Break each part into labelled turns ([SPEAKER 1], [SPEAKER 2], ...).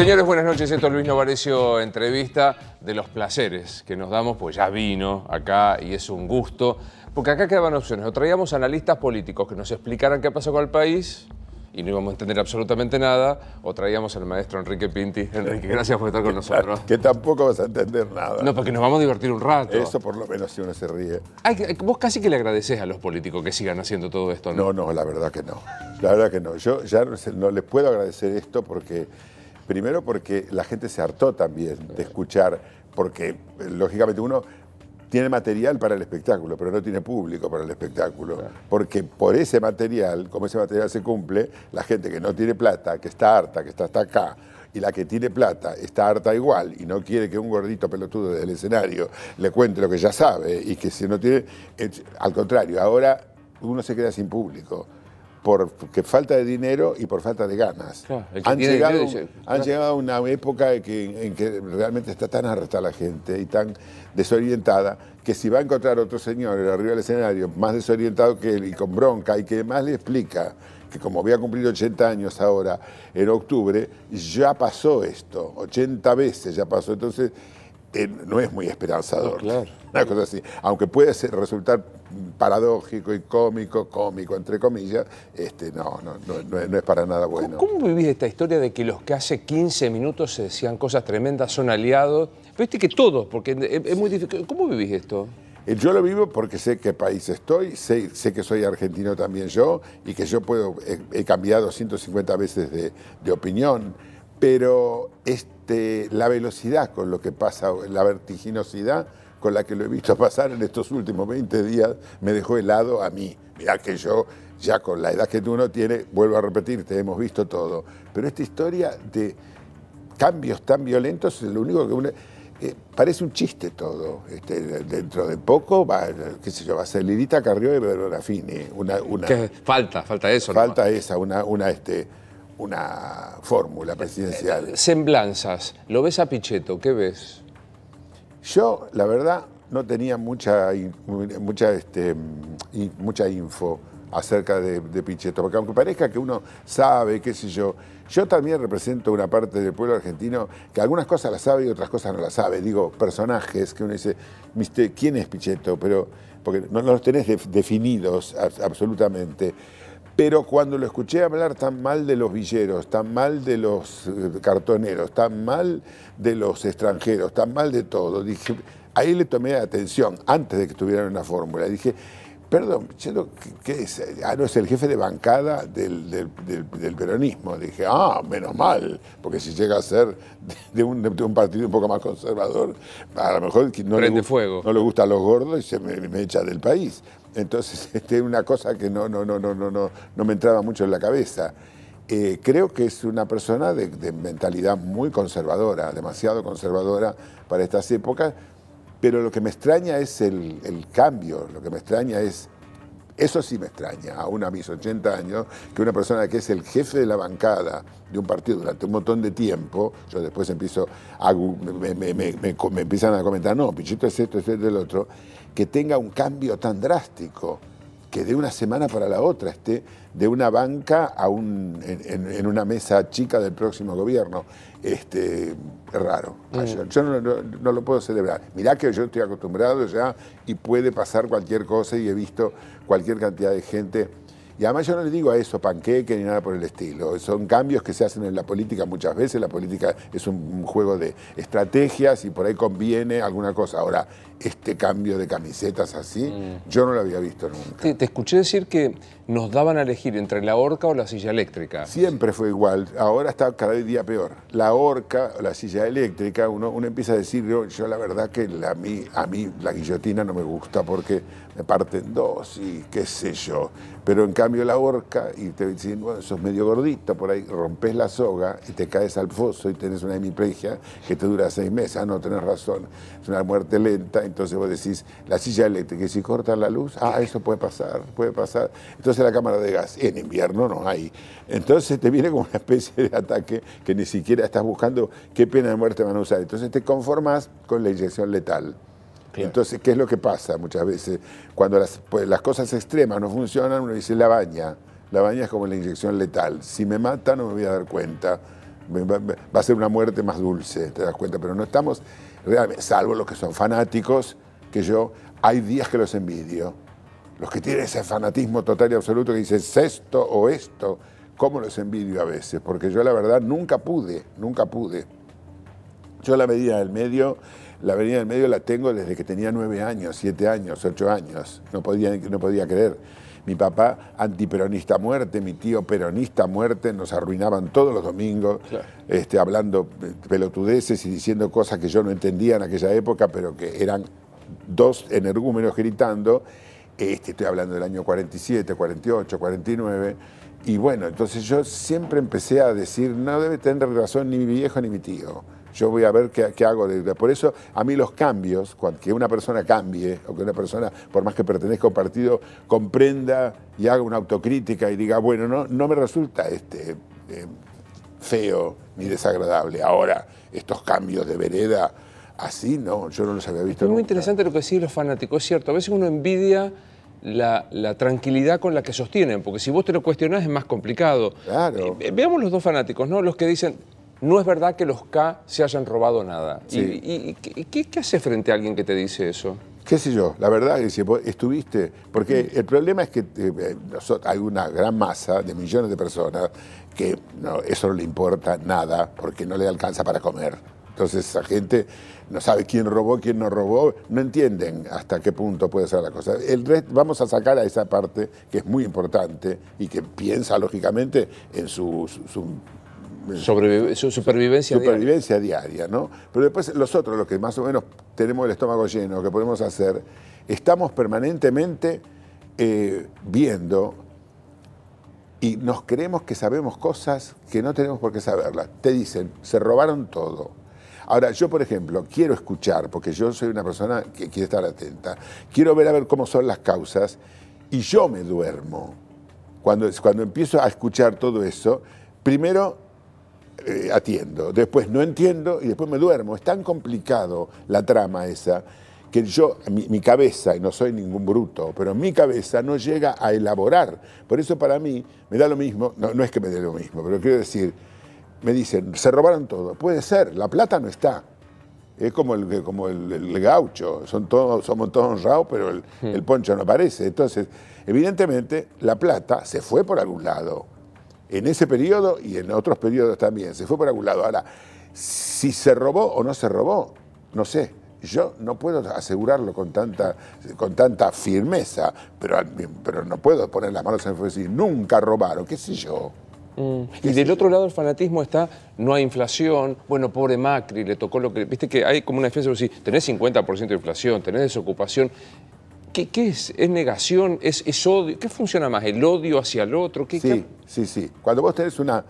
[SPEAKER 1] Señores, buenas noches. Esto es Luis Novarecio, entrevista de los placeres que nos damos, pues ya vino acá y es un gusto, porque acá quedaban opciones. O traíamos analistas políticos que nos explicaran qué pasó con el país y no íbamos a entender absolutamente nada, o traíamos al maestro Enrique Pinti. Enrique, gracias por estar con nosotros.
[SPEAKER 2] Que tampoco vas a entender nada. No, porque nos vamos a divertir un rato. Eso
[SPEAKER 1] por lo menos si uno se ríe. vos casi que le agradeces a los políticos que sigan haciendo todo esto, ¿no? No, no, la verdad que no.
[SPEAKER 2] La verdad que no. Yo ya no les puedo agradecer esto porque Primero porque la gente se hartó también de escuchar, porque lógicamente uno tiene material para el espectáculo, pero no tiene público para el espectáculo. Porque por ese material, como ese material se cumple, la gente que no tiene plata, que está harta, que está hasta acá, y la que tiene plata está harta igual y no quiere que un gordito pelotudo del escenario le cuente lo que ya sabe y que si no tiene... al contrario, ahora uno se queda sin público que falta de dinero y por falta de ganas.
[SPEAKER 1] han, llegado, han
[SPEAKER 2] llegado, a una época en que, realmente está tan harta la gente y tan desorientada que si va a encontrar otro señor arriba del escenario más desorientado que él y con bronca y que además le explica que como había cumplido 80 años ahora en octubre, ya pasó esto, 80 veces ya pasó. Entonces, eh, no es muy esperanzador una cosa así. Aunque puede resultar paradójico y cómico, cómico entre comillas, este, no, no, es para nada bueno.
[SPEAKER 1] ¿Cómo, vivís esta historia de que los que hace 15 minutos se decían cosas tremendas son aliados? Viste que todos, porque es, muy difícil. ¿Cómo vivís esto?
[SPEAKER 2] Eh, yo lo vivo porque sé qué país estoy, sé, que soy argentino también yo y que yo puedo, eh, he, cambiado 150 veces de, de opinión, pero este, la velocidad con lo que pasa, la vertiginosidad, con la que lo he visto pasar en estos últimos 20 días me dejó helado a mí. Mirá que yo, ya con la edad que uno tiene, vuelvo a repetir, te hemos visto todo. Pero esta historia de cambios tan violentos, es lo único que uno... Eh, parece un chiste todo. Este, dentro de poco va, qué sé yo, va a ser Lirita Carrió y Verona
[SPEAKER 1] Fini. falta, falta eso. Falta esa, una, una, este, una fórmula presidencial. Eh, eh, semblanzas. ¿Lo ves a Pichetto? ¿Qué ves?
[SPEAKER 2] Yo, la verdad, no tenía mucha, mucha, este, mucha info acerca de, Pichetto, porque aunque parezca que uno sabe, qué sé yo, yo también represento una parte del pueblo argentino que algunas cosas las sabe y otras cosas no las sabe. Digo, personajes que uno dice, ¿quién es Pichetto? Pero, porque no, los tenés definidos absolutamente. Pero cuando lo escuché hablar tan mal de los villeros, tan mal de los eh, cartoneros, tan mal de los extranjeros, tan mal de todo, dije, ahí le tomé atención antes de que tuvieran una fórmula. Dije, Perdón, ¿qué es? Ah, no, es el jefe de bancada del, peronismo. Dije, ah, menos mal, porque si llega a ser de un, partido un poco más conservador, a lo mejor no, le, fuego. no le gusta a los gordos y se me, echa del país. Entonces, este, una cosa que no, no, no, no, no, no, no me entraba mucho en la cabeza. Eh, creo que es una persona de, de mentalidad muy conservadora, demasiado conservadora para estas épocas, pero lo que me extraña es el, cambio, lo que me extraña es eso sí me extraña, aún a mis 80 años, que una persona que es el jefe de la bancada de un partido durante un montón de tiempo, yo después empiezo me, empiezan a comentar, no, Pichito es esto, es esto, el otro, que tenga un cambio tan drástico, que de una semana para la otra esté de una banca a en una mesa chica del próximo gobierno este, raro mm. Yo no, lo puedo celebrar. Mirá que yo estoy acostumbrado ya y puede pasar cualquier cosa y he visto cualquier cantidad de gente. Y además yo no le digo a eso panqueque ni nada por el estilo. Son cambios que se hacen en la política muchas veces. La política es un juego de estrategias y por ahí conviene alguna
[SPEAKER 1] cosa. Ahora, este cambio de camisetas así, mm. yo no lo había visto nunca. Te, escuché decir que nos daban a elegir entre la horca o la silla eléctrica. Siempre fue igual, ahora
[SPEAKER 2] está cada día peor. La horca o la silla eléctrica, uno, uno empieza a decir, yo, yo la verdad que a, mí, a mí la guillotina no me gusta porque me parten dos y qué sé yo. Pero en cambio la horca, y te dicen, bueno, sos medio gordito por ahí, rompes la soga y te caes al foso y tenés una hemiplegia que te dura seis meses. Ah, no, tenés razón, es una muerte lenta entonces vos decís, la silla eléctrica, y si cortan la luz, ah, eso puede pasar, puede pasar. Entonces la cámara de gas, en invierno no hay. Entonces te viene como una especie de ataque que ni siquiera estás buscando qué pena de muerte van a usar. Entonces te conformas con la inyección letal. Entonces, ¿qué es lo que pasa muchas veces? Cuando pues, las cosas extremas no funcionan, uno dice la baña. La baña es como la inyección letal. Si me mata, no me voy a dar cuenta. Va a ser una muerte más dulce, te das cuenta. Pero no estamos salvo los que son fanáticos, que yo hay días que los envidio. Los que tienen ese fanatismo total y absoluto que dicen esto o esto, ¿cómo los envidio a veces? Porque yo la verdad nunca pude, nunca pude. Yo la medida del medio, la medida del medio la tengo desde que tenía nueve años, siete años, ocho años. No podía, no podía creer. Mi papá, antiperonista muerte, mi tío, peronista muerte, nos arruinaban todos los domingos, este, hablando eh, pelotudeces y diciendo cosas que yo no entendía en aquella época, pero que eran dos energúmenos gritando. Este, estoy hablando del año 47, 48, 49. Y bueno, entonces yo siempre empecé a decir, no debe tener razón ni mi viejo ni mi tío yo voy a ver qué, hago. Por eso a mí los cambios, que una persona cambie o que una persona, por más que pertenezca a un partido, comprenda y haga una autocrítica y diga, bueno, no, no me resulta este, eh,
[SPEAKER 1] feo ni desagradable. Ahora, estos cambios de vereda, así no, yo no los había visto. Es muy interesante lo que decís los fanáticos, es cierto. A veces uno envidia... La, tranquilidad con la que sostienen, porque si vos te lo cuestionás es más complicado. Eh, veamos los dos fanáticos, ¿no? Los que dicen, no es verdad que los K se hayan robado nada. y, qué qué, hace frente a alguien que te dice eso?
[SPEAKER 2] Qué sé yo, la verdad es que estuviste, porque el problema es que eh, eh, hay una gran masa de millones de personas que no, eso no le importa nada porque no le alcanza para comer. Entonces esa gente no sabe quién robó, quién no robó, no entienden hasta qué punto puede ser la cosa. El vamos a sacar a esa parte que es muy importante y que piensa lógicamente en su su supervivencia, diaria. ¿no? Pero después los otros, los que más o menos tenemos el estómago lleno, que podemos hacer, estamos permanentemente eh, viendo y nos creemos que sabemos cosas que no tenemos por qué saberlas. Te dicen, se robaron todo. Ahora, yo, por ejemplo, quiero escuchar, porque yo soy una persona que quiere estar atenta, quiero ver a ver cómo son las causas, y yo me duermo. Cuando, cuando empiezo a escuchar todo eso, primero eh, atiendo, después no entiendo y después me duermo. Es tan complicado la trama esa que yo, mi, cabeza, y no soy ningún bruto, pero mi cabeza no llega a elaborar. Por eso para mí me da lo mismo, no, es que me dé lo mismo, pero quiero decir, me dicen, se robaron todo. Puede ser, la plata no está. Es como el, como el, gaucho, Son todos, somos todos honrados, pero hmm. el poncho no aparece. Entonces, evidentemente, la plata se fue por algún lado en ese periodo y en otros periodos también. Se fue por algún lado. Ahora, si se robó o no se robó, no sé. Yo no puedo asegurarlo con tanta, con tanta firmeza, pero, pero no puedo
[SPEAKER 1] poner las manos en el fuego y decir, nunca robaron, qué sé yo. Mm. Y del otro lado el fanatismo está, no hay inflación, bueno, pobre Macri, le tocó lo que... Viste que hay como una defensa de decir, tenés 50% de inflación, tenés desocupación, ¿Qué, qué es? ¿Es negación? ¿Es, ¿Es, odio? ¿Qué funciona más? ¿El odio hacia el otro? sí, sí, sí. Cuando vos tenés una,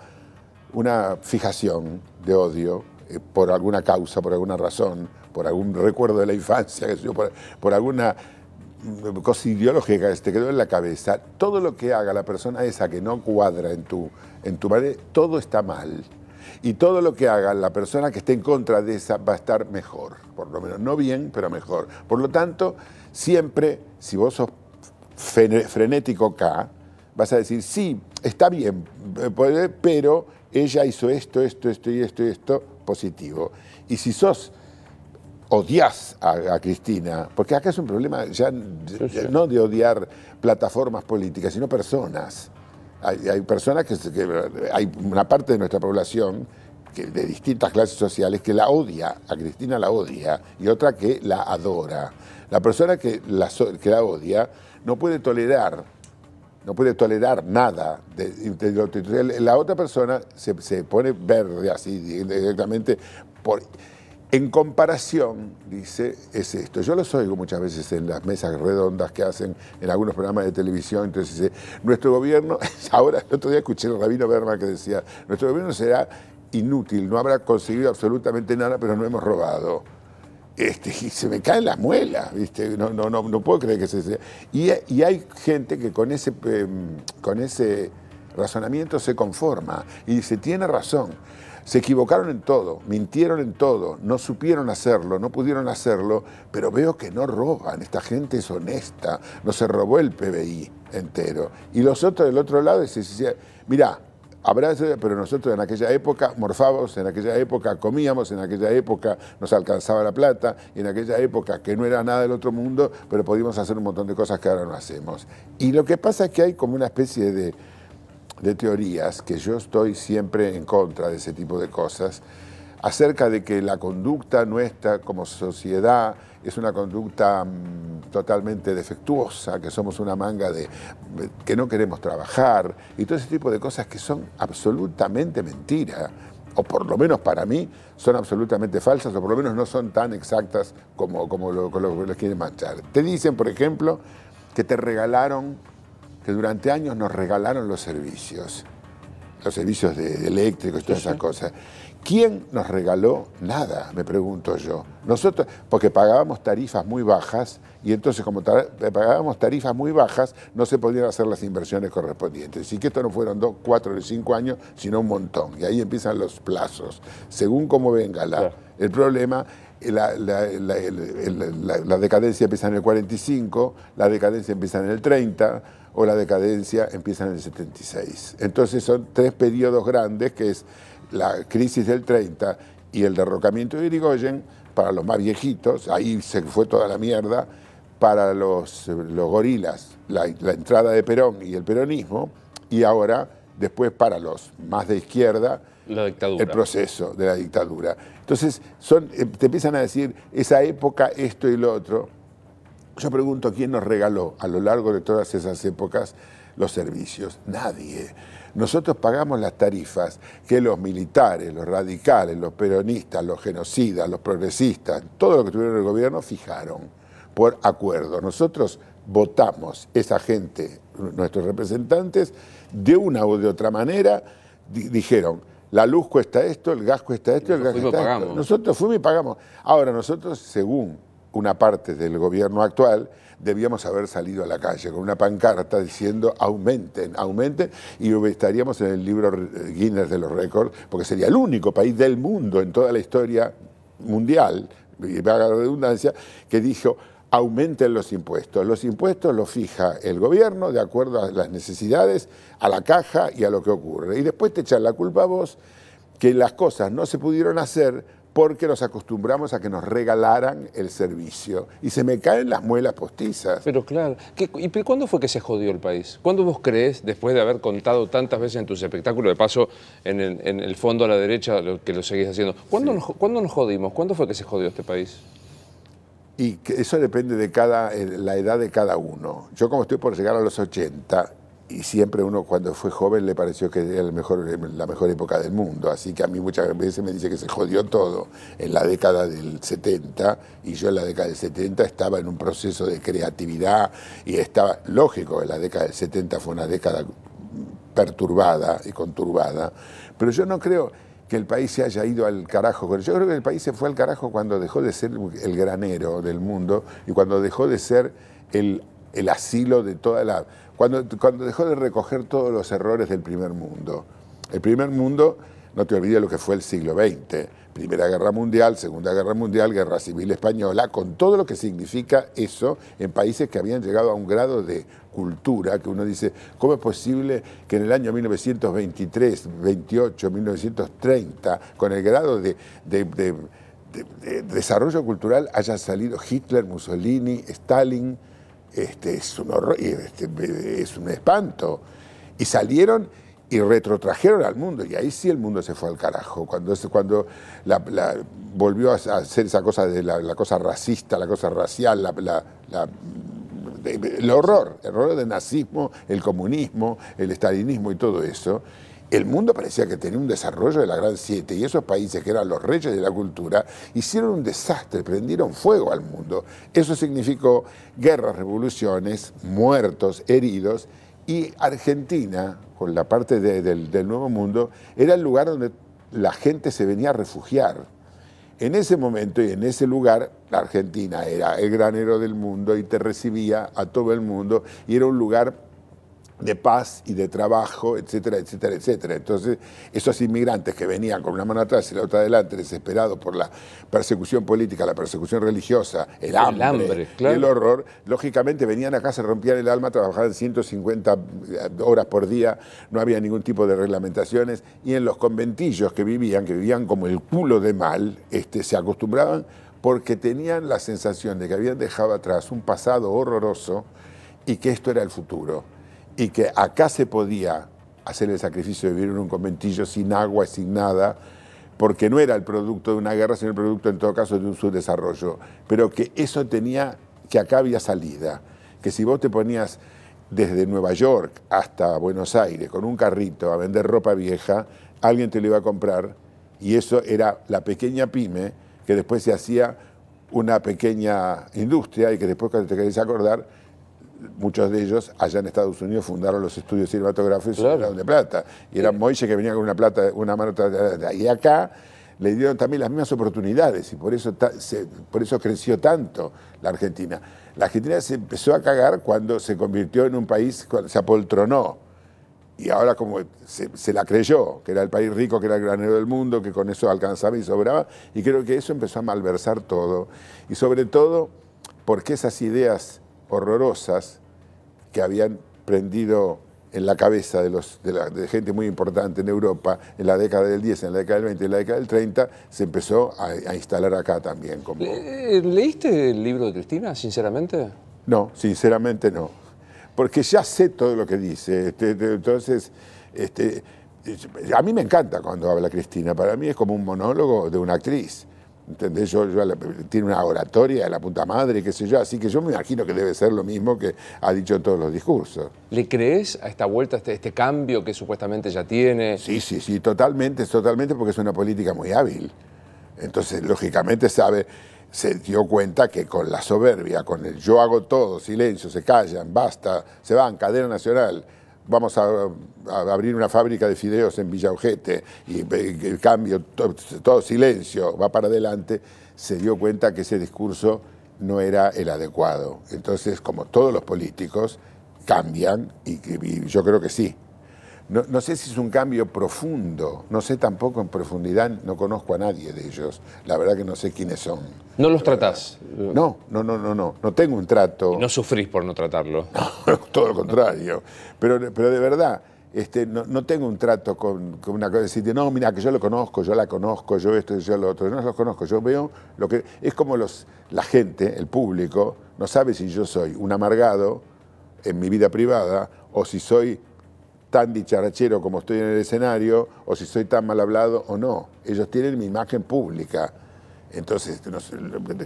[SPEAKER 1] una
[SPEAKER 2] fijación de odio eh, por alguna causa, por alguna razón, por algún recuerdo de la infancia, por, por alguna mm, cosa ideológica que te quedó en la cabeza, todo lo que haga la persona esa que no cuadra en tu, en tu madre todo está mal. Y todo lo que haga la persona que esté en contra de esa va a estar mejor, por lo menos. No bien, pero mejor. Por lo tanto, Siempre, si vos sos frenético acá, vas a decir, sí, está bien, eh, pero ella hizo esto, esto, esto y esto esto, positivo. Y si sos odias a, Cristina, porque acá es un problema ya, no de odiar plataformas políticas, sino personas. Hay, personas que, hay una parte de nuestra población de distintas clases sociales que la odia, a Cristina la odia, y otra que la adora. La persona que la, odia no puede tolerar, no puede tolerar nada. De, la otra persona se, pone verde así directamente por... En comparación, dice, es esto. Yo los oigo muchas veces en las mesas redondas que hacen en algunos programas de televisión. Entonces dice, nuestro gobierno, ahora el otro día escuché a Rabino Berma que decía, nuestro gobierno será inútil, no habrá conseguido absolutamente nada, pero no hemos robado. Este, y se me caen las muelas, No, puedo creer que se... Y, hay gente que con ese, em, con ese razonamiento se conforma y se tiene razón, se equivocaron en todo, mintieron en todo, no supieron hacerlo, no pudieron hacerlo, pero veo que no roban, esta gente es honesta, no se robó el PBI entero. Y los otros del otro lado dicen, mira... Habrá, pero nosotros en aquella época morfábamos, en aquella época comíamos, en aquella época nos alcanzaba la plata, y en aquella época que no era nada del otro mundo, pero podíamos hacer un montón de cosas que ahora no hacemos. Y lo que pasa es que hay como una especie de, de teorías que yo estoy siempre en contra de ese tipo de cosas, acerca de que la conducta nuestra como sociedad es una conducta mm, totalmente defectuosa, que somos una manga de que no queremos trabajar y todo ese tipo de cosas que son absolutamente mentiras o por lo menos para mí, son absolutamente falsas, o por lo menos no son tan exactas como, como lo, quieren manchar. Te dicen, por ejemplo, que te regalaron, que durante años nos regalaron los servicios, los servicios de, eléctricos y todas esas cosas. ¿Quién nos regaló nada? Me pregunto yo. Nosotros, porque pagábamos tarifas muy bajas y entonces como pagábamos tarifas muy bajas no se podían hacer las inversiones correspondientes. Y que esto no fueron dos, cuatro o cinco años, sino un montón. Y ahí empiezan los plazos. Según cómo venga la, el problema, la decadencia empieza en el 45, la decadencia empieza en el 30 o la decadencia empieza en el 76. Entonces son tres periodos grandes que es la crisis del 30 y el derrocamiento de Irigoyen, para los más viejitos, ahí se fue toda la mierda, para los, los gorilas, la, entrada de Perón y el peronismo, y ahora después para los más de izquierda,
[SPEAKER 1] el
[SPEAKER 2] proceso de la dictadura. Entonces, son, eh, te empiezan a decir esa época, esto y lo otro. Yo pregunto, ¿quién nos regaló a lo largo de todas esas épocas los servicios? Nadie. Nosotros pagamos las tarifas que los militares, los radicales, los peronistas, los genocidas, los progresistas, todo lo que tuvieron el gobierno fijaron por acuerdo. Nosotros votamos esa gente, nuestros representantes, de una u de otra manera, dijeron, la luz cuesta esto, el gas cuesta esto, el gas cuesta esto. Nosotros fuimos y pagamos. Ahora, nosotros, según una parte del gobierno actual, debíamos haber salido a la calle con una pancarta diciendo aumenten, aumenten, y estaríamos en el libro eh, Guinness de los récords, porque sería el único país del mundo en toda la historia mundial, y haga la redundancia, que dijo aumenten los impuestos. Los impuestos los fija el gobierno de acuerdo a las necesidades, a la caja y a lo que ocurre. Y después te echan la culpa a vos que las cosas no se pudieron hacer porque nos acostumbramos a que nos regalaran el servicio.
[SPEAKER 1] Y se me caen las muelas postizas. Pero claro, ¿y cuándo fue que se jodió el país? ¿Cuándo vos crees, después de haber contado tantas veces en tus espectáculos, de paso en el, fondo a la derecha, lo, que lo seguís haciendo, ¿cuándo, nos, nos jodimos? ¿Cuándo fue que se jodió este país?
[SPEAKER 2] Y eso depende de cada, eh, la edad de cada uno. Yo como estoy por llegar a los 80, y siempre uno cuando fue joven le pareció que era mejor, la mejor época del mundo, así que a mí muchas veces me dice que se jodió todo en la década del 70 y yo en la década del 70 estaba en un proceso de creatividad y estaba, lógico, en la década del 70 fue una década perturbada y conturbada, pero yo no creo que el país se haya ido al carajo. Yo creo que el país se fue al carajo cuando dejó de ser el granero del mundo y cuando dejó de ser el, el asilo de toda la cuando, dejó de recoger todos los errores del primer mundo. El primer mundo, no te olvides lo que fue el siglo XX, Primera Guerra Mundial, Segunda Guerra Mundial, Guerra Civil Española, con todo lo que significa eso en países que habían llegado a un grado de cultura que uno dice, ¿cómo es posible que en el año 1923, 28, 1930, con el grado de, desarrollo cultural haya salido Hitler, Mussolini, Stalin? Este, es, un horror, este, es un espanto. Y salieron y retrotrajeron al mundo, y ahí sí el mundo se fue al carajo. Cuando, cuando volvió a hacer esa cosa de la, la cosa racista, la cosa racial, el horror, el horror del nazismo, el comunismo, el estalinismo y todo eso el mundo parecía que tenía un desarrollo de la Gran Siete y esos países que eran los reyes de la cultura hicieron un desastre, prendieron fuego al mundo. Eso significó guerras, revoluciones, muertos, heridos y Argentina, con la parte del, del Nuevo Mundo, era el lugar donde la gente se venía a refugiar. En ese momento y en ese lugar, la Argentina era el granero del mundo y te recibía a todo el mundo y era un lugar de paz y de trabajo, etcétera, etcétera, etcétera. Entonces, esos inmigrantes que venían con una mano atrás y la otra adelante, desesperados por la persecución política, la persecución religiosa, el hambre, el, horror, lógicamente venían acá, se rompían el alma, trabajaban 150 eh, horas por día, no había ningún tipo de reglamentaciones, y en los conventillos que vivían, que vivían como el culo de mal, este, se acostumbraban porque tenían la sensación de que habían dejado atrás un pasado horroroso y que esto era el futuro y que acá se podía hacer el sacrificio de vivir en un conventillo sin agua sin nada, porque no era el producto de una guerra, sino el producto en todo caso de un subdesarrollo, pero que eso tenía, que acá había salida, que si vos te ponías desde Nueva York hasta Buenos Aires con un carrito a vender ropa vieja, alguien te lo iba a comprar y eso era la pequeña pyme que después se hacía una pequeña industria y que después cuando te querés acordar muchos de ellos allá en Estados Unidos fundaron los estudios cinematográficos de plata. Y era Moise que venía con una plata, una mano y acá le dieron también las mismas oportunidades y por eso, por eso creció tanto la Argentina. La Argentina se empezó a cagar cuando se convirtió en un país, se apoltronó. Y ahora como se, la creyó, que era el país rico, que era el granero del mundo, que con eso alcanzaba y sobraba, y creo que eso empezó a malversar todo. Y sobre todo porque esas ideas horrorosas que habían prendido en la cabeza de, los, de, gente muy importante en Europa en la década del 10, en la década del 20, en la década del 30, se empezó a, instalar acá también. Como...
[SPEAKER 1] Eh, ¿Leíste el libro de Cristina, sinceramente?
[SPEAKER 2] No, sinceramente no. Porque ya sé todo lo que dice. Este, entonces, este, a mí me encanta cuando habla Cristina. Para mí es como un monólogo de una actriz. ¿Entendés? Yo, yo tiene una oratoria de la puta madre, qué sé yo. Así que yo me imagino que debe ser lo mismo que ha dicho en todos los discursos.
[SPEAKER 1] ¿Le crees a esta vuelta, a este, este cambio que supuestamente ya tiene? Sí, sí, sí, totalmente, totalmente, porque es una
[SPEAKER 2] política muy hábil. Entonces, lógicamente, sabe, se dio cuenta que con la soberbia, con el yo hago todo, silencio, se callan, basta, se van, cadena nacional vamos a, abrir una fábrica de fideos en Villa y el cambio, todo, silencio, va para adelante, se dio cuenta que ese discurso no era el adecuado. Entonces, como todos los políticos, cambian y yo creo que sí, no, sé si es un cambio profundo, no sé tampoco en profundidad, no conozco a nadie de ellos, la verdad que no sé quiénes son.
[SPEAKER 1] ¿No los tratás? No,
[SPEAKER 2] no, no, no, no, no tengo un trato. no
[SPEAKER 1] sufrís por no tratarlo. No, todo lo contrario,
[SPEAKER 2] pero, pero de verdad, este, no, tengo un trato con, una cosa, decirte, no, mira, que yo lo conozco, yo la conozco, yo esto, yo lo otro, no los conozco, yo veo lo que... Es como los, la gente, el público, no sabe si yo soy un amargado en mi vida privada o si soy tan dicharachero como estoy en el escenario o si soy tan mal hablado o no. Ellos tienen mi imagen pública. Entonces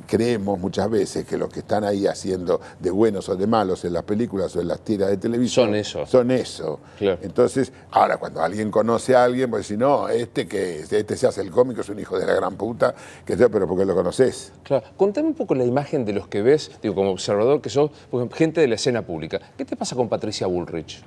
[SPEAKER 2] creemos muchas veces que los que están ahí haciendo de buenos o de malos en las películas o en las tiras de televisión son eso. Son eso. Entonces, ahora cuando alguien conoce a alguien, pues si no, este que este se
[SPEAKER 1] hace el cómico es un hijo de la gran puta, que sea, pero porque lo conoces. Claro. Contame un poco la imagen de los que ves, digo, como observador que son gente de la escena pública. ¿Qué te pasa con Patricia Bullrich?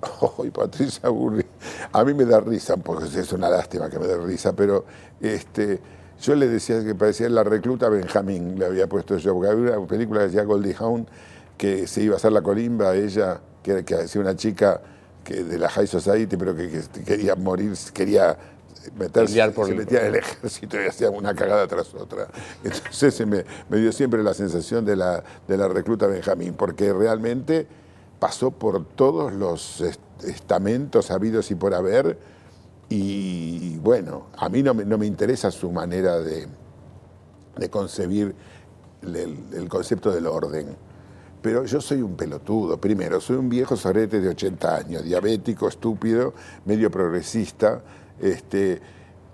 [SPEAKER 1] ¡Ay, Patricia Burri, a mí me da risa, porque es una lástima que me dé risa,
[SPEAKER 2] pero este, yo le decía que parecía la recluta Benjamín, le había puesto yo, porque había una película que decía Goldie Hound que se iba a hacer la colimba, ella, que, que hacía una chica que, de la High Society, pero que, quería morir, quería meterse, por metía en el ejército y hacía una cagada tras otra. Entonces me, me dio siempre la sensación de la, de la recluta Benjamín, porque realmente pasó por todos los estamentos habidos y por haber y bueno, a mí no me, interesa su manera de, concebir el, concepto del orden. Pero yo soy un pelotudo, primero, soy un viejo sorete de 80 años, diabético, estúpido, medio progresista, este,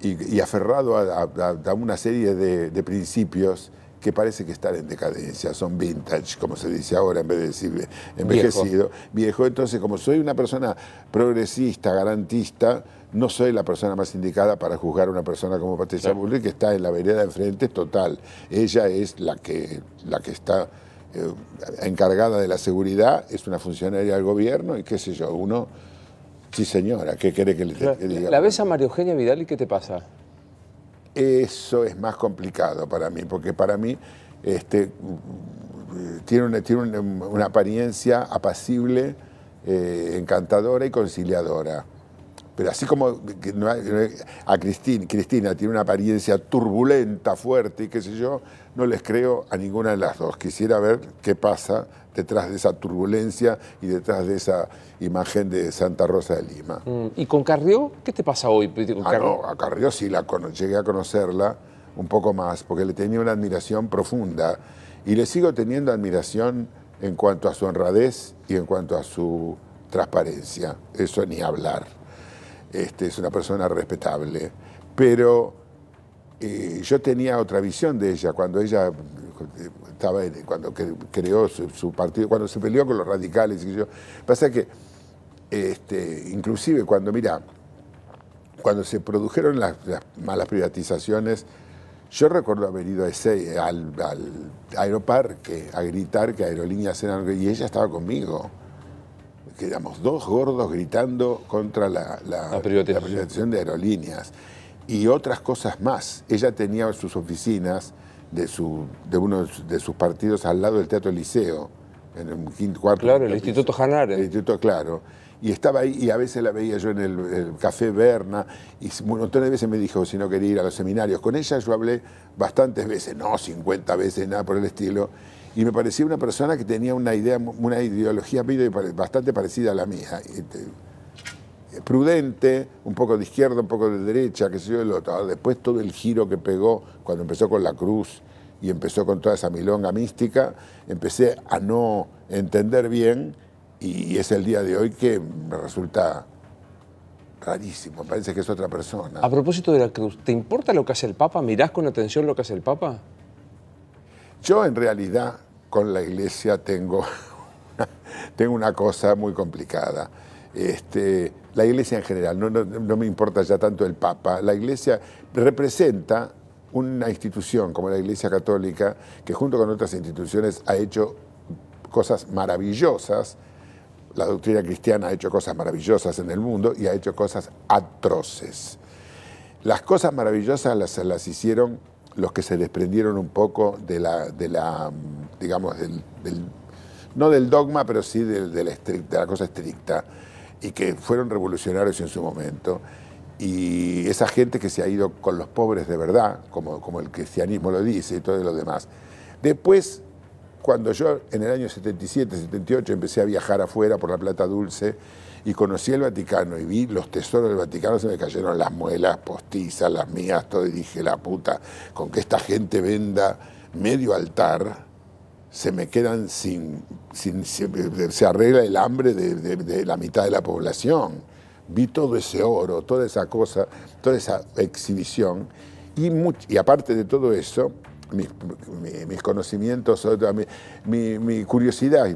[SPEAKER 2] y, aferrado a, una serie de principios que parece que están en decadencia, son vintage, como se dice ahora, en vez de decir envejecido, viejo. Entonces, como soy una persona progresista, garantista, no soy la persona más indicada para juzgar a una persona como Patricia claro. que está en la vereda de enfrente total. Ella es la que, la que está eh, encargada de la seguridad, es una funcionaria del gobierno y qué sé yo, uno... Sí, señora, ¿qué quiere que le, diga? ¿La
[SPEAKER 1] ves a María Eugenia Vidal y qué te pasa?
[SPEAKER 2] Eso es más complicado para mí, porque para mí este, tiene, una, tiene una, apariencia apacible, eh, encantadora y conciliadora. Pero así como a Cristina, Cristina tiene una apariencia turbulenta, fuerte y qué sé yo, no les creo a ninguna de las dos. Quisiera ver qué pasa detrás de esa turbulencia y detrás de esa imagen de Santa Rosa de Lima.
[SPEAKER 1] Mm, ¿Y con Carrió? ¿Qué te pasa hoy? Con ah,
[SPEAKER 2] a Carrió sí la llegué a conocerla un poco más, porque le tenía una admiración profunda y le sigo teniendo admiración en cuanto a su honradez y en cuanto a su transparencia. Eso ni hablar. Este, es una persona respetable, pero eh, yo tenía otra visión de ella cuando ella eh, estaba cuando creó su, partido, cuando se peleó con los radicales y yo. Pasa que, este, inclusive cuando, mira, cuando se produjeron las, malas privatizaciones, yo recuerdo haber ido a ese, al, al aeroparque a gritar que aerolíneas eran... y ella estaba conmigo quedamos dos gordos gritando contra la, la, privatización. de aerolíneas y otras cosas más. Ella tenía sus oficinas de, su, de uno de sus partidos al lado del Teatro Liceo, en el quinto cuarto. Claro, el Instituto Janare. El Instituto, claro. Y estaba ahí, y a veces la veía yo en el, el Café Berna, y un montón de veces me dijo si no quería ir a los seminarios. Con ella yo hablé bastantes veces, no 50 veces, nada por el estilo y me parecía una persona que tenía una idea, una ideología bastante parecida a la mía. Este, prudente, un poco de izquierda, un poco de derecha, qué sé yo, el otro. Después todo el giro que pegó cuando empezó con la cruz y empezó con toda esa milonga mística, empecé a no entender bien y es el día de hoy que
[SPEAKER 1] me resulta rarísimo, parece que es otra persona. A propósito de la cruz, ¿te importa lo que hace el Papa? ¿Mirás con atención lo que hace el Papa? Yo en realidad
[SPEAKER 2] con la iglesia tengo, tengo una cosa muy complicada. Este, la iglesia en general, no, me importa ya tanto el Papa, la iglesia representa una institución como la Iglesia Católica, que junto con otras instituciones ha hecho cosas maravillosas, la doctrina cristiana ha hecho cosas maravillosas en el mundo y ha hecho cosas atroces. Las cosas maravillosas las, las hicieron los que se desprendieron un poco de la, digamos, no del dogma, pero sí de, la cosa estricta, y que fueron revolucionarios en su momento. Y esa gente que se ha ido con los pobres de verdad, como, como el cristianismo lo dice y todo lo demás. Después, cuando yo en el año 77, 78 empecé a viajar afuera por la Plata Dulce, y conocí el Vaticano y vi los tesoros del Vaticano, se me cayeron las muelas postizas, las mías, todo, y dije, la puta, con que esta gente venda medio altar, se me quedan sin, sin se, arregla el hambre de, la mitad de la población. Vi todo ese oro, toda esa cosa, toda esa exhibición, y, y aparte de todo eso, mis, mis, conocimientos, mi, mi curiosidad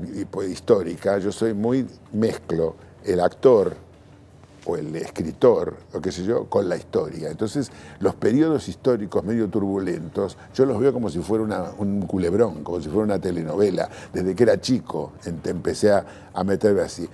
[SPEAKER 2] histórica, yo soy muy mezclo el actor o el escritor, o qué sé yo, con la historia. Entonces, los periodos históricos medio turbulentos, yo los veo como si fuera un culebrón, como si fuera una telenovela. Desde que era chico empecé a, meterme así.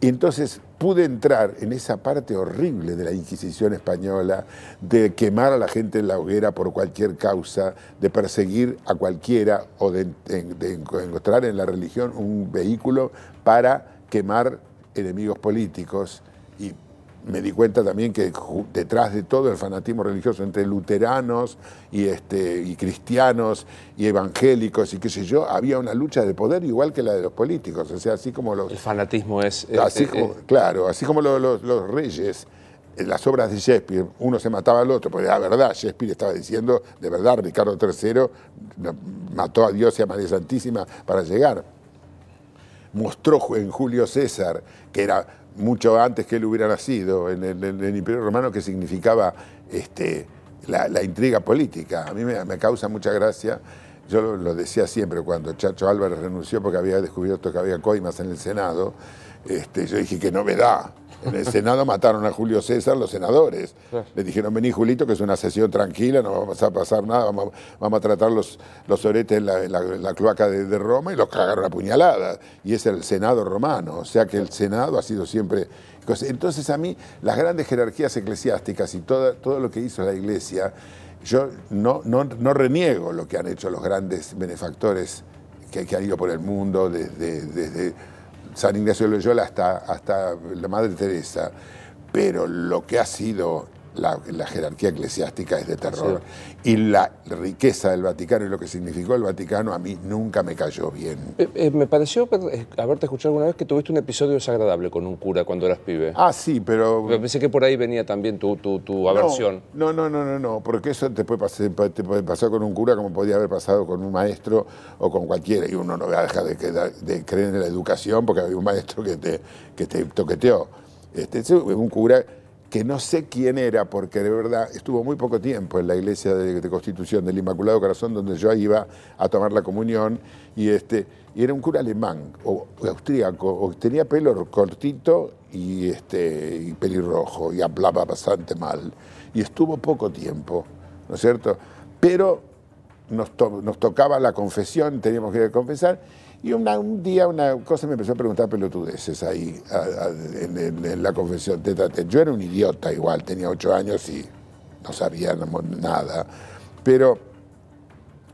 [SPEAKER 2] Y entonces pude entrar en esa parte horrible de la Inquisición española, de quemar a la gente en la hoguera por cualquier causa, de perseguir a cualquiera o de encontrar en la religión un vehículo para quemar enemigos políticos y me di cuenta también que detrás de todo el fanatismo religioso entre luteranos y, este, y cristianos y evangélicos y qué sé yo, había una lucha de poder igual que la de los políticos. O sea, así como los... El
[SPEAKER 1] fanatismo es... Eh, así eh, eh.
[SPEAKER 2] claro, así como los, reyes las obras de Shakespeare, uno se mataba al otro, porque la verdad, Shakespeare estaba diciendo, de verdad, Ricardo III mató a Dios y a María Santísima para llegar mostró en Julio César, que era mucho antes que él hubiera nacido en el, Imperio Romano, que significaba este, la, intriga política. A mí me, causa mucha gracia. Yo lo, decía siempre cuando Chacho Álvarez renunció porque había descubierto que había coimas en el Senado. Este, yo dije, que no me da. En el Senado mataron a Julio César los senadores. Le dijeron, vení Julito, que es una sesión tranquila, no va a pasar nada, vamos, a tratar los, los oretes en la, cloaca de, Roma y los cagaron a puñaladas. Y es el Senado romano, o sea que el Senado ha sido siempre... Entonces a mí las grandes jerarquías eclesiásticas y todo lo que hizo la Iglesia, yo no, no, reniego lo que han hecho los grandes benefactores que, que han ido por el mundo desde, desde San Ignacio de Loyola hasta, hasta la Madre Teresa, pero lo que ha sido la, jerarquía eclesiástica es de terror. Y la riqueza del Vaticano y lo que significó el Vaticano a mí nunca me
[SPEAKER 1] cayó bien. Eh, eh, me pareció eh, haberte escuchado alguna vez que tuviste un episodio desagradable con un cura cuando eras pibe. Ah, sí, pero... pensé que por ahí venía también tu, tu, tu aversión.
[SPEAKER 2] No, no, no, no, no, porque eso te puede, pasar, te puede pasar con un cura como podía haber pasado con un maestro o con cualquiera. Y uno no deja de, de creer en la educación porque había un maestro que te, que te toqueteó. Este, un cura que no sé quién era, porque de verdad estuvo muy poco tiempo en la iglesia de, Constitución del Inmaculado Corazón, donde yo iba a tomar la comunión, y, este, era un cura alemán o, austríaco, o tenía pelo cortito y, este, pelirrojo, y hablaba bastante mal, y estuvo poco tiempo, ¿no es cierto? Pero nos, nos tocaba la confesión, teníamos que confesar, y un día una cosa me empezó a preguntar pelotudeces ahí en, la confesión Yo era un idiota igual, tenía ocho años y no sabía nada. Pero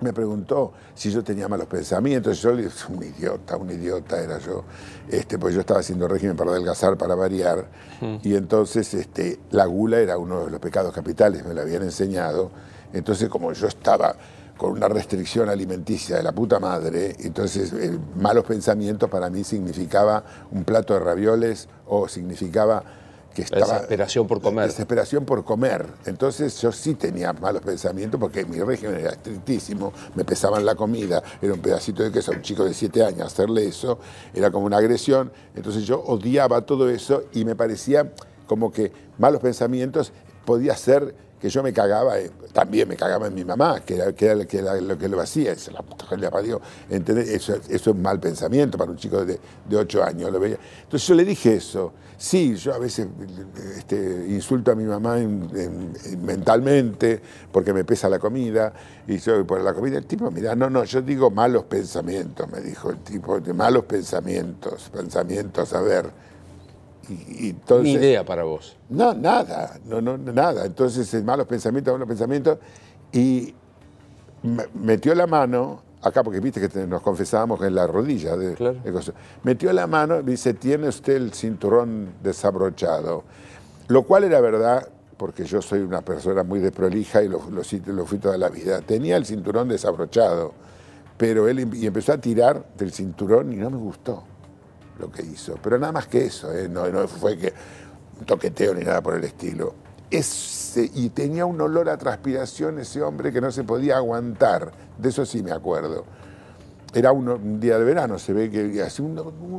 [SPEAKER 2] me preguntó si yo tenía malos pensamientos. Yo le dije, un idiota, un idiota era yo. Este, pues yo estaba haciendo régimen para adelgazar, para variar. Mm. Y entonces este, la gula era uno de los pecados capitales, me lo habían enseñado. Entonces, como yo estaba con una restricción alimenticia de la puta madre, entonces eh, malos pensamientos para mí significaba un plato de ravioles o significaba que estaba... Desesperación por comer. Desesperación por comer. Entonces yo sí tenía malos pensamientos porque mi régimen era estrictísimo, me pesaban la comida, era un pedacito de queso un chico de siete años, hacerle eso era como una agresión. Entonces yo odiaba todo eso y me parecía como que malos pensamientos podía ser que yo me cagaba, eh, también me cagaba en mi mamá, que era, que lo que lo hacía, eso, la puta le Eso, es mal pensamiento para un chico de, de 8 años, lo veía. Entonces yo le dije eso, sí, yo a veces este, insulto a mi mamá mentalmente porque me pesa la comida, y yo por la comida, el tipo, mira, no, no, yo digo malos pensamientos, me dijo el tipo, de malos pensamientos, pensamientos, a ver, ni idea para vos. No, nada, no, no, nada. Entonces, malos pensamientos, malos pensamientos. Y metió la mano, acá porque viste que nos confesábamos en la rodilla. De, Metió la mano dice, tiene usted el cinturón desabrochado. Lo cual era verdad, porque yo soy una persona muy desprolija y lo, lo, fui toda la vida. Tenía el cinturón desabrochado, pero él em, y empezó a tirar del cinturón y no me gustó lo que hizo. Pero nada más que eso, ¿eh? no, fue que un toqueteo ni nada por el estilo. y tenía un olor a transpiración ese hombre que no se podía aguantar. De eso sí me acuerdo. Era un, día de verano, se ve que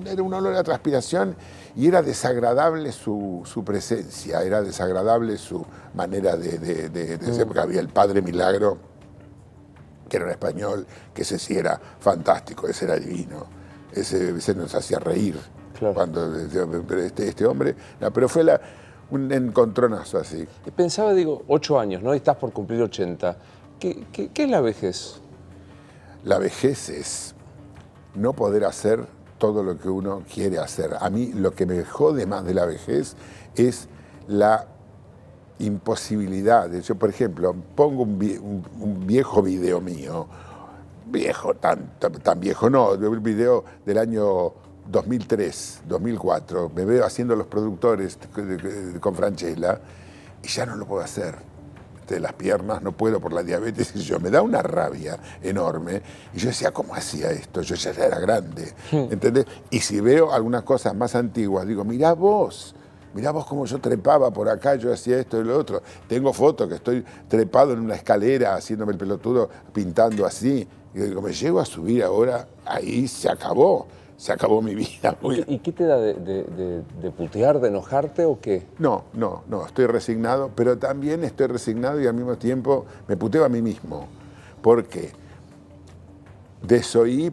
[SPEAKER 2] era un olor a transpiración y era desagradable su, presencia, era desagradable su manera de, mm. porque había el Padre Milagro, que era un español, que ese sí era fantástico, ese era divino ese, nos hacía reír. Cuando este, este, hombre,
[SPEAKER 1] pero fue un encontronazo así. pensaba, digo, ocho años, ¿no? Y estás por cumplir 80. ¿Qué, es la vejez? La vejez es
[SPEAKER 2] no poder hacer todo lo que uno quiere hacer. A mí lo que me jode más de la vejez es la imposibilidad. Yo, por ejemplo, pongo un viejo video mío viejo, tan, tan, viejo no, el video del año 2003, 2004, me veo haciendo los productores con Franchella y ya no lo puedo hacer. De las piernas no puedo por la diabetes y yo me da una rabia enorme y yo decía cómo hacía esto yo ya era grande hmm. ¿entendés? y si veo algunas cosas más antiguas digo mirá vos mirá vos cómo yo trepaba por acá, yo hacía esto y lo otro. Tengo fotos que estoy trepado en una escalera haciéndome el pelotudo, pintando así. Y digo, me llego a subir ahora, ahí se acabó, se acabó mi vida.
[SPEAKER 1] ¿Y, qué, te da de, putear,
[SPEAKER 2] de enojarte o qué? No, no, no, estoy resignado, pero también estoy resignado y al mismo tiempo me puteo a mí mismo. porque Desoí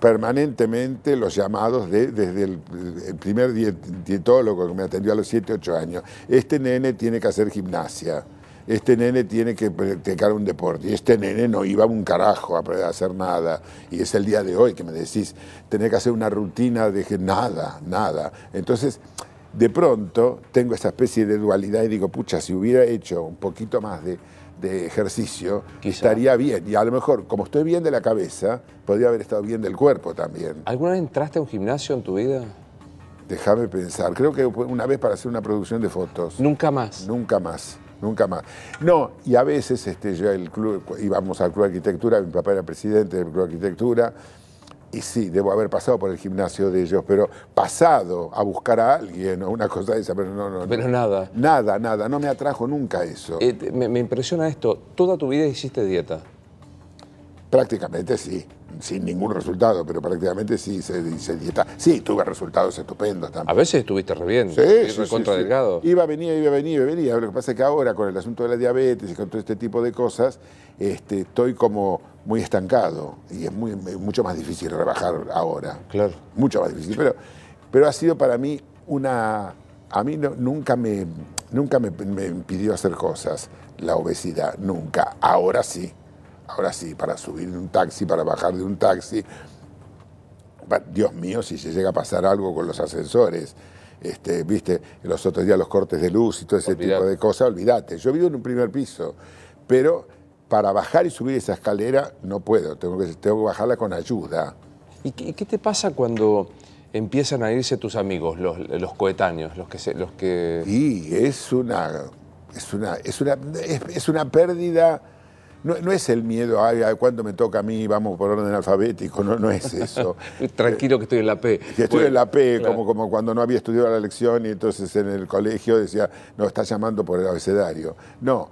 [SPEAKER 2] permanentemente los llamados desde el, el, primer dietólogo que me atendió a los 7, 8 años. Este nene tiene que hacer gimnasia este nene tiene que practicar un deporte. Y este nene no iba un carajo a hacer nada. Y es el día de hoy que me decís, tener que hacer una rutina de nada, nada. Entonces, de pronto, tengo esa especie de dualidad y digo, pucha, si hubiera hecho un poquito más de, de ejercicio, estaría bien. Y a lo mejor, como estoy bien de la cabeza, podría haber estado bien del cuerpo también. ¿Alguna vez
[SPEAKER 1] entraste a un gimnasio en tu vida? Déjame pensar. Creo
[SPEAKER 2] que una vez para hacer una producción de fotos. Nunca más. Nunca más nunca más. No, y a veces este, yo el club, íbamos al Club de Arquitectura, mi papá era presidente del Club de Arquitectura, y sí, debo haber pasado por el gimnasio de ellos, pero pasado a buscar a alguien o una cosa de esa, pero no, no. Pero nada. Nada, nada, no me atrajo nunca eso. Eh, me impresiona esto, toda tu vida hiciste dieta. Prácticamente sí sin ningún resultado, pero prácticamente sí se, se dieta. Sí, tuve resultados estupendos también. A veces estuviste re bien,
[SPEAKER 1] sí, sí, contra sí, delgado.
[SPEAKER 2] Iba, venía, iba, venía, iba, venía. Lo que pasa es que ahora con el asunto de la diabetes y con todo este tipo de cosas, este, estoy como muy estancado y es muy, mucho más difícil rebajar ahora. Claro. Mucho más difícil, pero, pero ha sido para mí una... A mí nunca me, nunca me impidió hacer cosas la obesidad, nunca. Ahora sí Ahora sí, para subir de un taxi, para bajar de un taxi. Dios mío, si se llega a pasar algo con los ascensores. Este, viste, los otros días los cortes de luz y todo ese tipo de cosas, olvídate. Yo vivo en un primer piso, pero para bajar
[SPEAKER 1] y subir esa escalera no puedo, tengo que,
[SPEAKER 2] tengo bajarla con ayuda.
[SPEAKER 1] ¿Y qué, te pasa cuando empiezan a irse tus amigos, los, coetáneos, los que... Se, los que... Y es una, es una, es es una
[SPEAKER 2] pérdida no, no, es el miedo, ay, ay, me toca a mí? Vamos por orden alfabético, no, no es
[SPEAKER 1] eso. Tranquilo que estoy en la P. Que estoy en la P, como,
[SPEAKER 2] como cuando no había estudiado la lección y entonces en el colegio decía, no, estás llamando por el abecedario. No,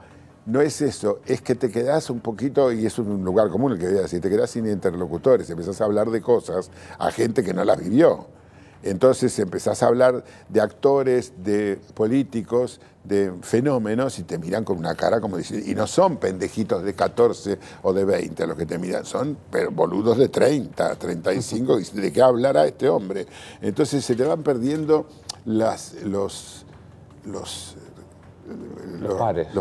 [SPEAKER 2] no es eso, es que te quedás un poquito, y es un lugar común el que veas, si te quedás sin interlocutores, empezás a hablar de cosas a gente que no las vivió. Entonces empezás a hablar de actores, de políticos, de fenómenos y te miran con una cara como decir, y no son pendejitos de 14 o de 20 los que te miran, son boludos de 30, 35, ¿de qué a este hombre? Entonces se te van perdiendo los, los, los, pares.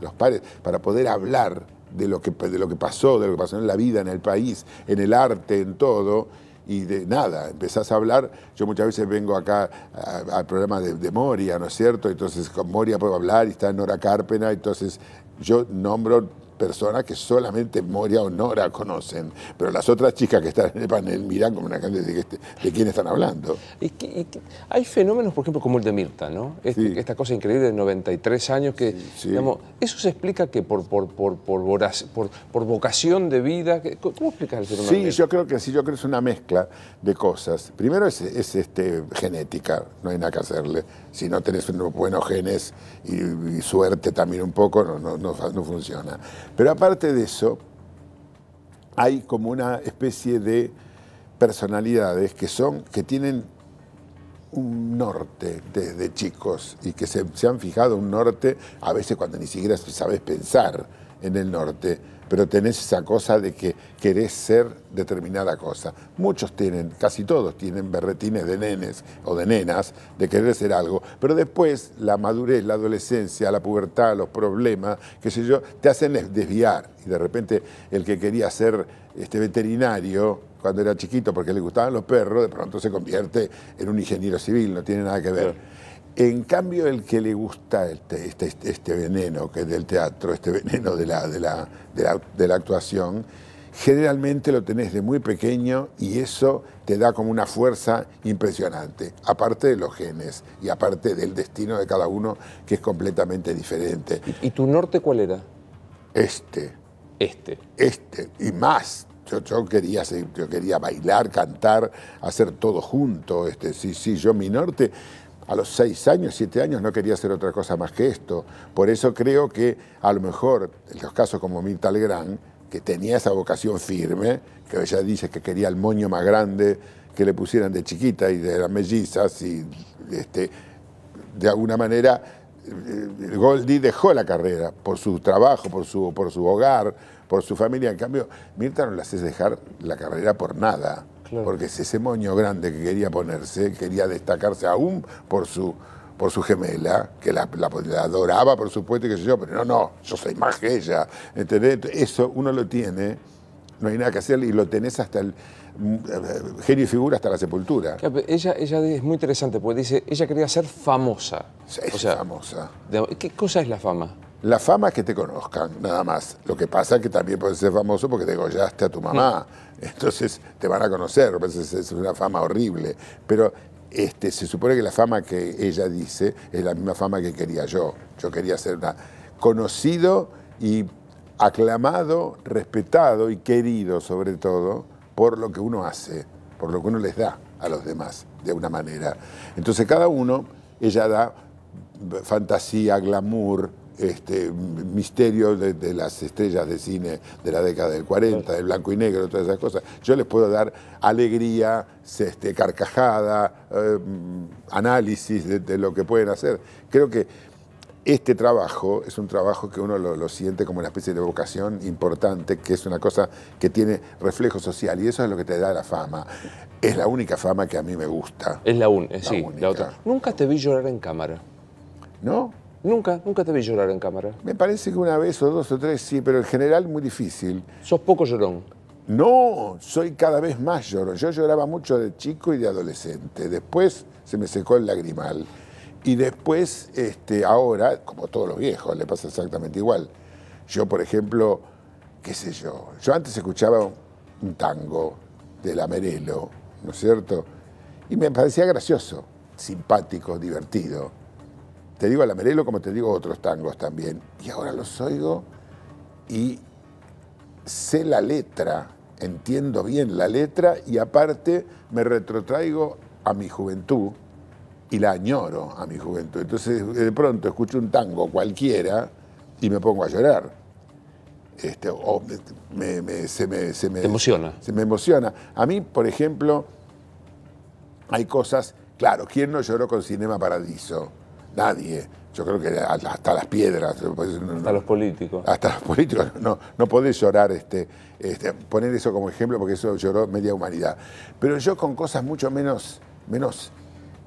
[SPEAKER 2] los pares, para poder hablar de lo, que, de lo que pasó, de lo que pasó en la vida, en el país, en el arte, en todo y de nada, empezás a hablar, yo muchas veces vengo acá al programa de, de, Moria, ¿no es cierto? Entonces con Moria puedo hablar y está en Nora Cárpena, entonces yo nombro personas que solamente Moria o Nora conocen, pero las otras chicas que
[SPEAKER 1] están en el panel miran como una gente de, este, quién están hablando. hay fenómenos, por ejemplo, como el de Mirta, ¿no? Este, esta cosa increíble de 93 años que, eso se explica que por, por, por, por, vocación de vida, ¿cómo explicas el fenómeno? Sí,
[SPEAKER 2] yo creo que sí, yo creo es una mezcla de cosas. Primero es, este, genética, no hay nada que hacerle. Si no tenés buenos genes y, suerte también un poco, no, no, no, no funciona. Pero aparte de eso, hay como una especie de personalidades que son, que tienen un norte desde chicos y que se, se han fijado un norte, a veces cuando ni siquiera sabes pensar en el norte pero tenés esa cosa de que querés ser determinada cosa. Muchos tienen, casi todos tienen berretines de nenes o de nenas, de querer ser algo, pero después la madurez, la adolescencia, la pubertad, los problemas, qué sé yo, te hacen desviar. Y de repente el que quería ser este, veterinario cuando era chiquito porque le gustaban los perros, de pronto se convierte en un ingeniero civil, no tiene nada que ver. En cambio, el que le gusta este, este, este veneno que del teatro, este veneno de la, de, la, de, la, actuación, generalmente lo tenés de muy pequeño y eso te da como una fuerza impresionante, aparte de los genes y aparte del destino de cada uno que es completamente diferente. ¿Y, tu norte cuál era? Este. Este. Este, y más. Yo, yo, quería, yo quería bailar, cantar, hacer todo junto. Este, sí, sí, yo mi norte a los seis años, siete años, no quería hacer otra cosa más que esto. Por eso creo que a lo mejor, en los casos como Mirta Legrán, que tenía esa vocación firme, que ella dice que quería el moño más grande que le pusieran de chiquita y de las mellizas, y este, de alguna manera eh, Goldie dejó la carrera por su trabajo, por su, por su hogar, por su familia. En cambio, Mirta no le hace dejar la carrera por nada porque ese moño grande que quería ponerse, quería destacarse aún por su, por su gemela, que la, adoraba, por supuesto, y yo, pero no, no, yo soy más que ella. ¿entendés? Eso uno lo tiene, no hay nada que hacer y lo tenés hasta el mm, genio y figura hasta la sepultura.
[SPEAKER 1] ella, ella es muy interesante porque dice, ella quería ser famosa. Sí, famosa.
[SPEAKER 2] ¿Qué cosa es la fama? La fama es que te conozcan, nada más. Lo que pasa es que también puedes ser famoso porque te degollaste a tu mamá entonces te van a conocer, pues es una fama horrible, pero este, se supone que la fama que ella dice es la misma fama que quería yo. Yo quería ser conocido y aclamado, respetado y querido sobre todo por lo que uno hace, por lo que uno les da a los demás, de una manera. Entonces cada uno, ella da fantasía, glamour, este, misterio de, las estrellas de cine de la década del 40, del blanco y negro, todas esas cosas. Yo les puedo dar alegría, este, carcajada, eh, análisis de, lo que pueden hacer. Creo que este trabajo es un trabajo que uno lo, siente como una especie de vocación importante, que es una cosa que tiene reflejo social y eso es lo que te
[SPEAKER 1] da la fama. Es la única fama que a mí me gusta. Es la, única eh, sí, La otra. Nunca te vi llorar en cámara. ¿No? Nunca, nunca te vi llorar en cámara.
[SPEAKER 2] Me parece que una vez o dos o tres sí, pero en general muy difícil. ¿Sos poco llorón? No, soy cada vez más llorón. Yo lloraba mucho de chico y de adolescente. Después se me secó el lagrimal. Y después, este, ahora, como todos los viejos, le pasa exactamente igual. Yo, por ejemplo, qué sé yo, yo antes escuchaba un tango del Amerelo, ¿no es cierto? Y me parecía gracioso, simpático, divertido te digo a la Merelo como te digo otros tangos también. Y ahora los oigo y sé la letra, entiendo bien la letra y aparte me retrotraigo a mi juventud y la añoro a mi juventud. Entonces de pronto escucho un tango cualquiera y me pongo a llorar. Este, me, se emociona. Se me emociona. A mí, por ejemplo, hay cosas, claro, ¿quién no lloró con Cinema Paradiso? nadie. Yo creo que hasta las piedras. Pues, hasta los políticos. Hasta los políticos. No, no podés llorar, este, este, poner eso como ejemplo porque eso lloró media humanidad. Pero yo con cosas mucho menos, menos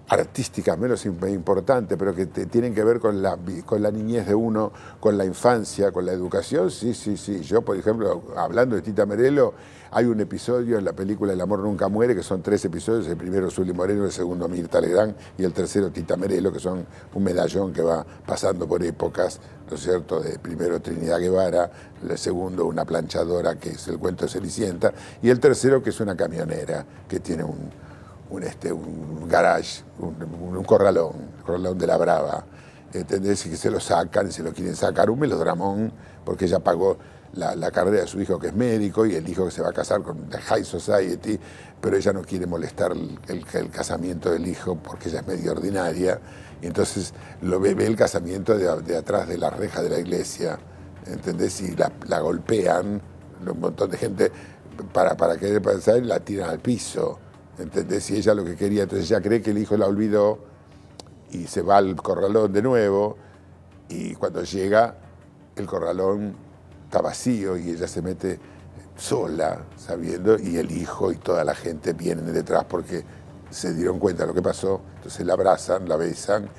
[SPEAKER 2] artísticas menos importante pero que te tienen que ver con la, con la niñez de uno, con la infancia, con la educación, sí, sí, sí. Yo, por ejemplo, hablando de Tita Merelo, hay un episodio en la película El amor nunca muere, que son tres episodios, el primero Zully Moreno, el segundo Mirta Legrán y el tercero Tita Merelo, que son un medallón que va pasando por épocas, ¿no es cierto?, de primero Trinidad Guevara, el segundo una planchadora, que es el cuento de Cenicienta, y el tercero que es una camionera, que tiene un un, este, un garage, un, corralón, un corralón de la brava. ¿Entendés? Y que se lo sacan y se lo quieren sacar. Un melodramón, porque ella pagó la, la, carrera de su hijo que es médico y el hijo que se va a casar con la High Society, pero ella no quiere molestar el, el, casamiento del hijo porque ella es medio ordinaria. Y entonces lo ve, el casamiento de, atrás de la reja de la iglesia, ¿entendés? Y la, golpean, un montón de gente para, para querer pensar y la tiran al piso. ¿Entendés? Si ella lo que quería, entonces ella cree que el hijo la olvidó y se va al corralón de nuevo y cuando llega el corralón está vacío y ella se mete sola, sabiendo, y el hijo y toda la gente vienen detrás porque se dieron cuenta de lo que pasó, entonces la abrazan, la besan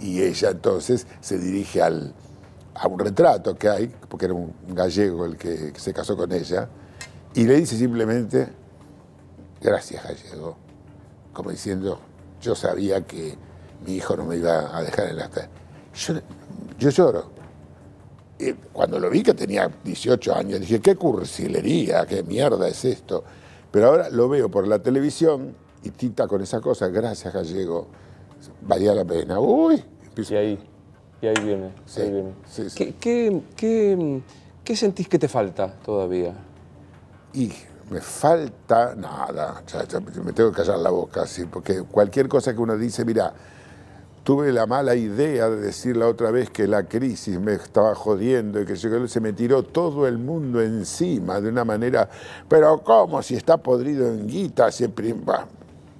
[SPEAKER 2] y ella entonces se dirige a un retrato que hay, porque era un gallego el que se casó con ella, y le dice simplemente, Gracias, Gallego. Como diciendo, yo sabía que mi hijo no me iba a dejar en la Yo, lloro. cuando lo vi que tenía 18 años, dije, qué cursilería, qué mierda es esto. Pero ahora lo veo por la televisión y tita con esa cosa, gracias Gallego, valía la pena.
[SPEAKER 1] Uy, Y ahí, y ahí viene. ¿Qué, qué sentís que te falta todavía? Y me falta
[SPEAKER 2] nada. me tengo que callar la boca, ¿sí? porque cualquier cosa que uno dice, mira, tuve la mala idea de decir la otra vez que la crisis me estaba jodiendo y que se me tiró todo el mundo encima de una manera, pero ¿cómo? Si está podrido en
[SPEAKER 1] guita, siempre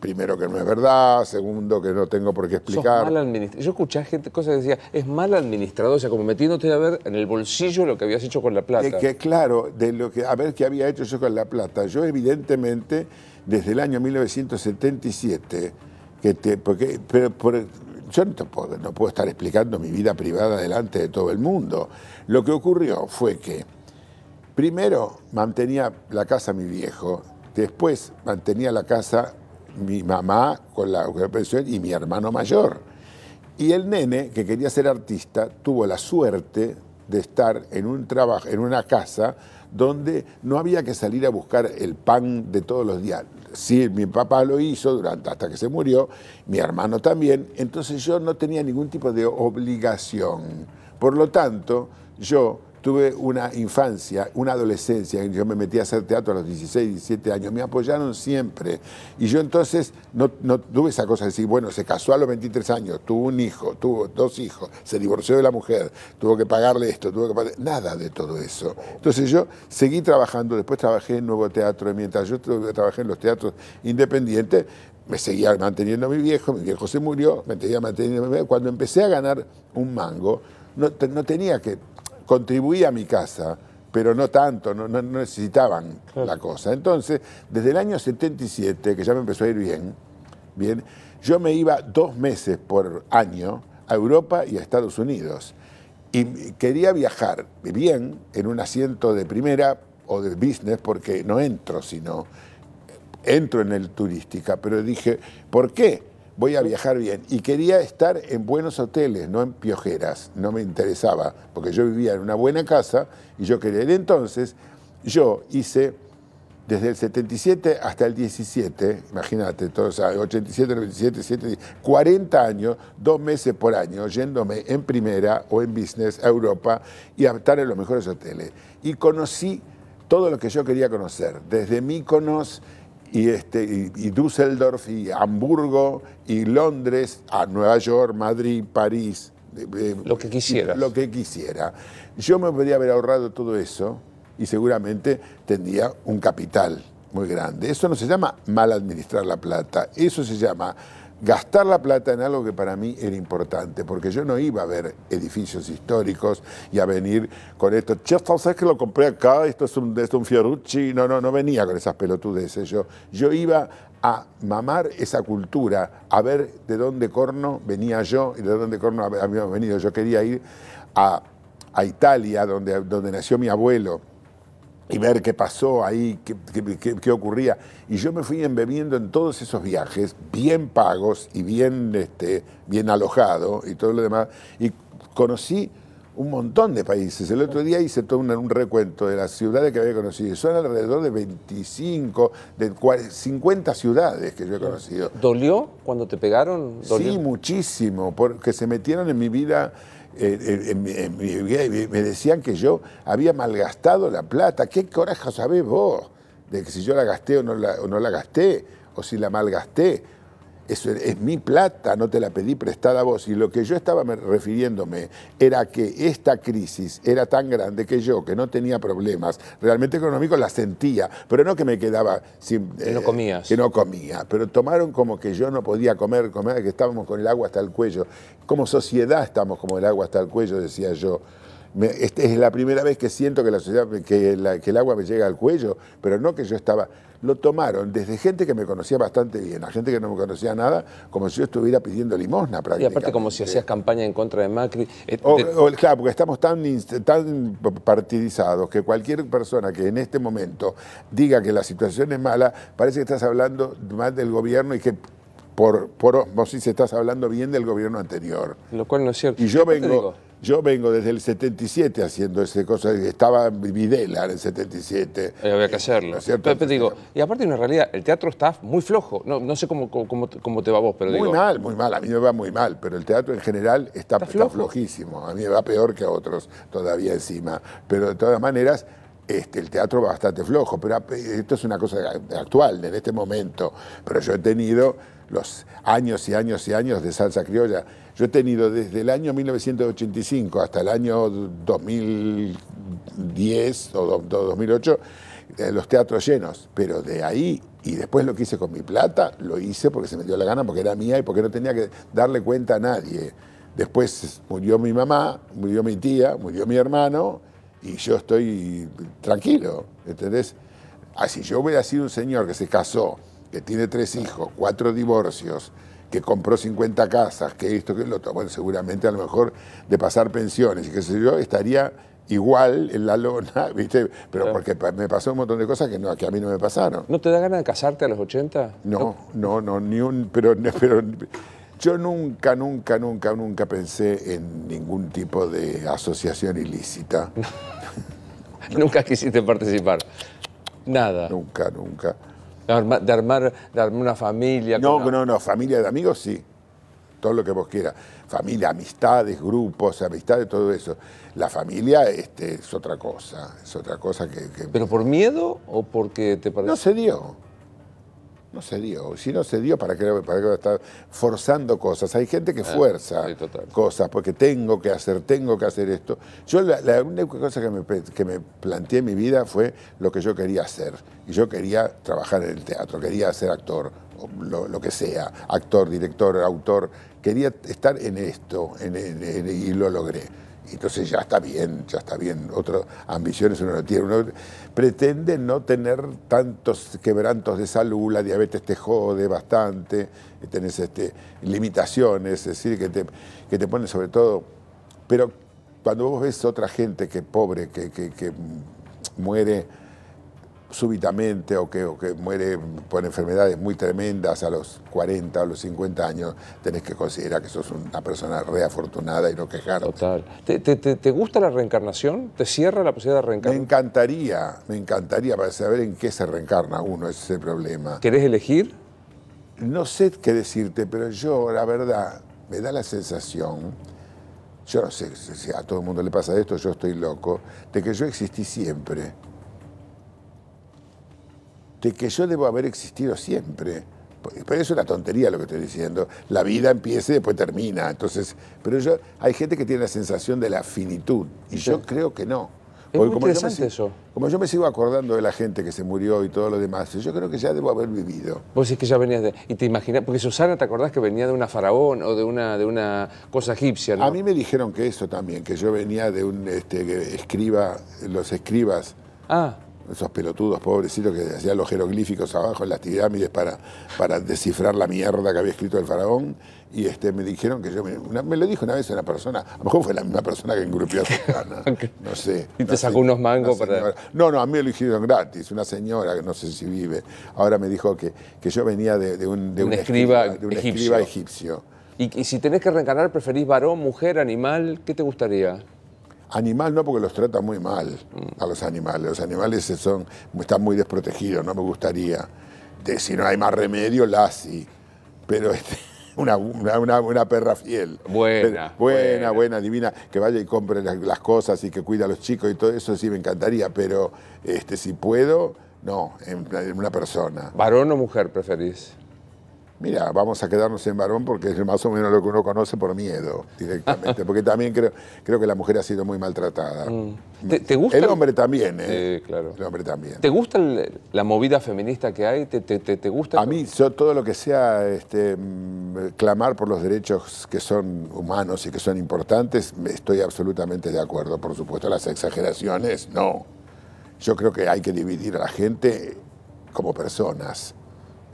[SPEAKER 1] primero que no es verdad, segundo que no tengo por qué explicar. mal Yo escuchaba gente, cosas que decía, es mal administrador, o sea, como metiéndote a ver en el bolsillo lo que habías hecho con la plata. que
[SPEAKER 2] claro, de lo que, a ver qué había hecho yo con la plata. Yo evidentemente, desde el año 1977, que te, porque, yo no, no puedo estar explicando mi vida privada delante de todo el mundo. Lo que ocurrió fue que, primero, mantenía la casa mi viejo, después mantenía la casa mi mamá con la depresión y mi hermano mayor. Y el nene, que quería ser artista, tuvo la suerte de estar en un trabajo, en una casa donde no había que salir a buscar el pan de todos los días. Sí, mi papá lo hizo durante, hasta que se murió, mi hermano también, entonces yo no tenía ningún tipo de obligación. Por lo tanto, yo tuve una infancia, una adolescencia, yo me metí a hacer teatro a los 16, 17 años, me apoyaron siempre. Y yo entonces no, tuve esa cosa de decir, bueno, se casó a los 23 años, tuvo un hijo, tuvo dos hijos, se divorció de la mujer, tuvo que pagarle esto, tuvo que pagarle... Nada de todo eso. Entonces yo seguí trabajando, después trabajé en Nuevo Teatro, y mientras yo trabajé en los teatros independientes, me seguía manteniendo a mi viejo, mi viejo se murió, me seguía manteniendo a mi viejo. Cuando empecé a ganar un mango, no, no tenía que contribuía a mi casa, pero no tanto, no, necesitaban la cosa. Entonces, desde el año 77, que ya me empezó a ir bien, bien, yo me iba dos meses por año a Europa y a Estados Unidos. Y quería viajar bien en un asiento de primera o de business, porque no entro, sino entro en el turística. Pero dije, ¿por qué? voy a viajar bien. Y quería estar en buenos hoteles, no en piojeras, no me interesaba, porque yo vivía en una buena casa y yo quería. ir. entonces, yo hice desde el 77 hasta el 17, imagínate, todos, 87, 97, 7, 40 años, dos meses por año, yéndome en primera o en business a Europa y a estar en los mejores hoteles. Y conocí todo lo que yo quería conocer, desde Míconos, y, este, y, Düsseldorf, y Hamburgo, y Londres, a Nueva York, Madrid, París. lo que quisiera. Lo que quisiera. Yo me podría haber ahorrado todo eso y seguramente tendría un capital muy grande. Eso no se llama mal administrar la plata, eso se llama gastar la plata en algo que para mí era importante, porque yo no iba a ver edificios históricos y a venir con esto, yo ¿sabes que lo compré acá? Esto es un, esto un Fiorucci. No, no, no venía con esas pelotudes. Yo, yo iba a mamar esa cultura, a ver de dónde corno venía yo y de dónde corno había venido. Yo quería ir a, a Italia, donde, donde nació mi abuelo y ver qué pasó ahí, qué, ocurría. Y yo me fui embebiendo en todos esos viajes, bien pagos y bien, este, bien alojado y todo lo demás. Y conocí un montón de países. El otro día hice todo un, un recuento de las ciudades que había conocido. Son alrededor de 25, de 50 ciudades que yo
[SPEAKER 1] he conocido. ¿Dolió cuando te pegaron? Sí,
[SPEAKER 2] muchísimo, porque se metieron en mi vida eh, eh, me decían que yo había malgastado la plata. ¿Qué coraje sabés vos de que si yo la gasté o no la gasté, o si la malgasté? es, es, mi plata, no te la pedí prestada a vos. Y lo que yo estaba refiriéndome era que esta crisis era tan grande que yo, que no tenía problemas realmente económico la sentía, pero no que me quedaba sin... Que no eh, comías. que no comía, pero tomaron como que yo no podía comer, comer, que estábamos con el agua hasta el cuello. Como sociedad estamos como el agua hasta el cuello, decía yo. Este es la primera vez que siento que, la sociedad, que, que, el agua me llega al cuello, pero no que yo estaba. Lo tomaron desde gente que me conocía bastante bien a gente que no me conocía nada, como si yo estuviera pidiendo limosna prácticamente. Y aparte,
[SPEAKER 1] como si hacías campaña en contra de Macri. Eh,
[SPEAKER 2] claro, porque estamos tan, tan partidizados que cualquier persona que en este momento diga que la situación es mala, parece que estás hablando más del gobierno y que por, por vos si estás hablando bien del gobierno anterior.
[SPEAKER 1] Lo cual no es cierto. Y yo vengo,
[SPEAKER 2] yo vengo desde el 77 haciendo ese cosa, estaba
[SPEAKER 1] Videla en el 77. Eh, había que eh, hacerlo. ¿no digo, y aparte una realidad, el teatro está muy flojo, no, sé cómo, cómo, te va vos, pero digo... Muy
[SPEAKER 2] mal, muy mal, a mí me va muy mal, pero el teatro en general está, flojísimo, a mí me va peor que a otros todavía encima, pero de todas maneras... Este, el teatro va bastante flojo, pero eh, esto es una cosa actual en este momento. Pero yo he tenido los años y años y años de salsa criolla. Yo he tenido desde el año 1985 hasta el año 2010 o 2008 eh, los teatros llenos, pero de ahí y después lo que hice con mi plata, lo hice porque se me dio la gana, porque era mía y porque no tenía que darle cuenta a nadie. Después murió mi mamá, murió mi tía, murió mi hermano y yo estoy tranquilo, ¿entendés? Así yo a sido un señor que se casó que tiene tres hijos, cuatro divorcios, que compró 50 casas, que esto, que lo otro, bueno, seguramente a lo mejor de pasar pensiones y qué yo, estaría igual en la lona, ¿viste? Pero porque me pasó un montón de cosas que, a mí no me pasaron. ¿No te da ganas de casarte a los
[SPEAKER 1] 80? No,
[SPEAKER 2] no, no, ni un, pero, pero yo nunca, nunca, nunca, nunca pensé en ningún tipo de asociación ilícita.
[SPEAKER 1] nunca quisiste participar. Nada. Nunca, nunca. De armar, de armar, una familia. No, no, no, familia de amigos sí. Todo lo que vos quieras.
[SPEAKER 2] Familia, amistades, grupos, amistades, todo eso. La familia este, es otra cosa. Es otra cosa que, que... ¿Pero por miedo o porque te parece? No se dio. No se dio. Si no se dio, ¿para qué, para a estar forzando cosas? Hay gente que ah, fuerza cosas porque tengo que hacer, tengo que hacer esto. Yo la, única cosa que me, planteé en mi vida fue lo que yo quería hacer. Y yo quería trabajar en el teatro, quería ser actor, lo, lo que sea, actor, director, autor. Quería estar en esto y lo logré. Entonces ya está bien, ya está bien. Otras ambiciones uno no tiene. Uno pretende no tener tantos quebrantos de salud, la diabetes te jode bastante, eh, tenés este, limitaciones, es decir, que te, que te pone sobre todo. Pero cuando vos ves otra gente que pobre, que muere súbitamente o que, que muere por enfermedades muy tremendas a los 40 o los 50 años, tenés que considerar que sos una persona reafortunada y no quejarte. Total. ¿Te, te gusta la reencarnación? ¿Te cierra la posibilidad de reencarnar? Me encantaría, me encantaría para saber en qué se reencarna uno, ese es el problema. ¿Querés elegir? No sé qué decirte, pero yo, la verdad, me da la sensación, yo no sé si a todo el mundo le pasa esto, yo estoy loco, de que yo existí siempre de que yo debo haber existido siempre. Pero es una tontería lo que estoy diciendo. La vida empieza y después termina. Entonces, pero yo, hay gente que tiene la sensación de la finitud y yo creo que no. Es muy como eso. Como yo me sigo acordando de la gente que se murió y todo lo demás, yo creo que ya debo haber vivido.
[SPEAKER 1] Vos decís que ya venías de... Y te imaginas... Porque Susana, ¿te acordás que venía de una faraón o de una, de una cosa egipcia? A mí
[SPEAKER 2] me dijeron que eso también, que yo venía de un este, escriba, los escribas... Ah esos pelotudos pobrecitos que hacían los jeroglíficos abajo en las tirámides para, para descifrar la mierda que había escrito el faraón. Y este, me dijeron que yo, me, lo dijo una vez una persona, a lo mejor fue la misma persona que engrupió a su no sé. Y te sacó unos mangos para... No, no, a mí lo dijeron gratis, una señora que no sé si vive. Ahora me dijo que, que yo venía de, un, escriba, egipcio. Y, y si tenés
[SPEAKER 1] que reencarnar, ¿preferís varón, mujer, animal? ¿Qué te gustaría? Animal no, porque los trata muy mal
[SPEAKER 2] mm. a los animales. Los animales son, están muy desprotegidos, no me gustaría. si no hay más remedio, sí. Pero este, una, una, perra fiel. Buena, buena, buena. divina. Que vaya y compre las, cosas y que cuida a los chicos y todo eso sí me encantaría. Pero este, si puedo, no, en una persona. ¿Varón o mujer preferís? mira, vamos a quedarnos en varón porque es más o menos lo que uno conoce por miedo directamente, porque también creo, creo que la mujer ha sido muy maltratada. Mm. Mm. ¿Te, gusta? El hombre
[SPEAKER 1] también, ¿eh? Sí, claro. El hombre también. ¿Te gusta la movida feminista que hay? ¿Te, gusta?
[SPEAKER 2] A mí yo, todo lo que sea este, mm, clamar por los derechos que son humanos y que son importantes, estoy absolutamente de acuerdo, por supuesto. Las exageraciones, no. Yo creo que hay que dividir a la gente como personas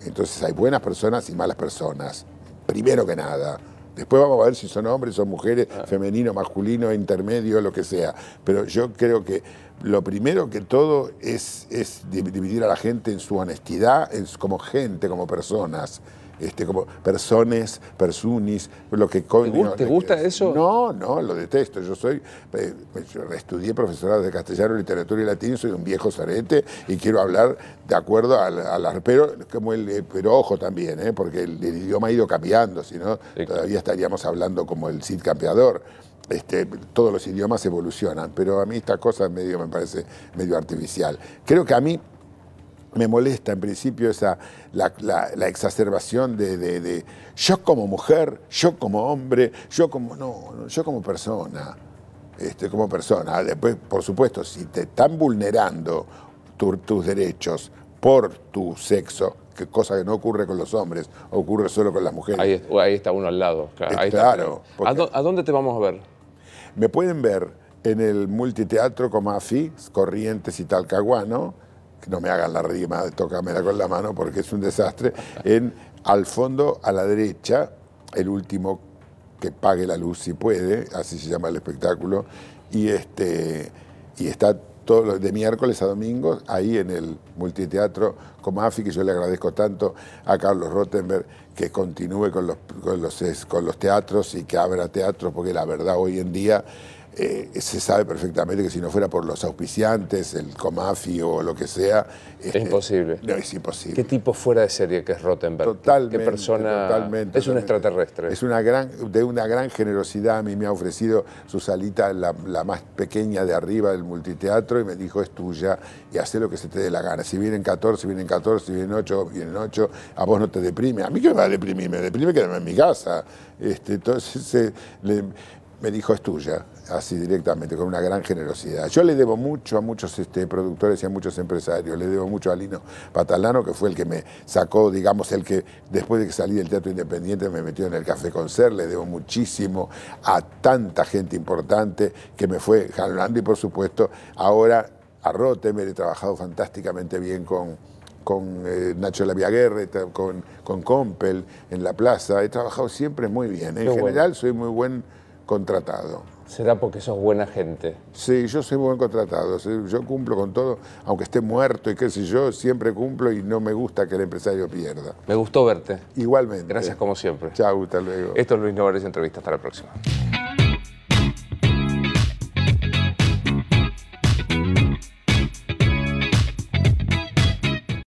[SPEAKER 2] entonces hay buenas personas y malas personas, primero que nada. Después vamos a ver si son hombres, son mujeres, ah. femenino, masculino, intermedio, lo que sea. Pero yo creo que lo primero que todo es, dividir a la gente en su honestidad, en, como gente, como personas este, como personas, personis, lo que... ¿Te, ¿te gusta eso? No, no, lo detesto. Yo soy, eh, estudié profesorado de castellano, literatura y latín, soy un viejo zarete y quiero hablar de acuerdo al, al como el, eh, pero ojo también, eh, porque el, idioma ha ido cambiando, si no, todavía estaríamos hablando como el Cid Campeador. Este, todos los idiomas evolucionan, pero a mí esta cosa medio me parece medio artificial. Creo que a mí me molesta en principio esa, la, exacerbación de, yo como mujer, yo como hombre, yo como, no, yo como persona, este, como persona. Después, por supuesto, si te están vulnerando tus derechos por tu sexo, que cosa que no ocurre con los hombres, ocurre solo con las mujeres.
[SPEAKER 1] Ahí, está uno al lado, claro. ¿A, dónde, ¿A dónde te vamos a ver?
[SPEAKER 2] Me pueden ver en el Multiteatro Comafi, Corrientes y Talcahuano, no me hagan la rima de tócamela con la mano porque es un desastre, en al fondo, a la derecha, el último que pague la luz si puede, así se llama el espectáculo, y, este, y está todo de miércoles a domingo ahí en el multiteatro Comafi, que yo le agradezco tanto a Carlos Rottenberg que continúe con los, los, con los teatros y que abra teatros, porque la verdad hoy en día eh, se sabe perfectamente que si no fuera por los auspiciantes, el Comafi o lo que sea... Es este, imposible. No, es imposible. ¿Qué tipo fuera de serie
[SPEAKER 1] que es Rottenberg? Totalmente. ¿Qué persona? es un extraterrestre.
[SPEAKER 2] Es una gran, de una gran generosidad. A mí me ha ofrecido su salita, la, más pequeña de arriba del multiteatro, y me dijo, es tuya, y hace lo que se te dé la gana. Si vienen 14, vienen 14, si vienen 8, vienen 8, a vos no te deprime. A mí que me va a deprimir, me deprime quedarme en mi casa. Este, entonces, eh, me dijo es tuya, así directamente, con una gran generosidad. Yo le debo mucho a muchos este, productores y a muchos empresarios, le debo mucho a Lino Patalano, que fue el que me sacó, digamos, el que después de que salí del Teatro Independiente me metió en el Café Concert, le debo muchísimo a tanta gente importante que me fue jalando y por supuesto ahora a Rotemer he trabajado fantásticamente bien con, con eh, Nacho Laviaguerre, con, con Compel en la plaza, he trabajado siempre muy bien. En general soy muy buen contratado.
[SPEAKER 1] Será porque sos buena gente.
[SPEAKER 2] Sí, yo soy buen contratado, yo cumplo con todo, aunque esté muerto y qué sé yo, siempre cumplo y no me gusta que el empresario
[SPEAKER 1] pierda. Me gustó verte. Igualmente. Gracias como siempre. Chau, hasta luego. Esto es Luis Novares Entrevista, hasta la próxima.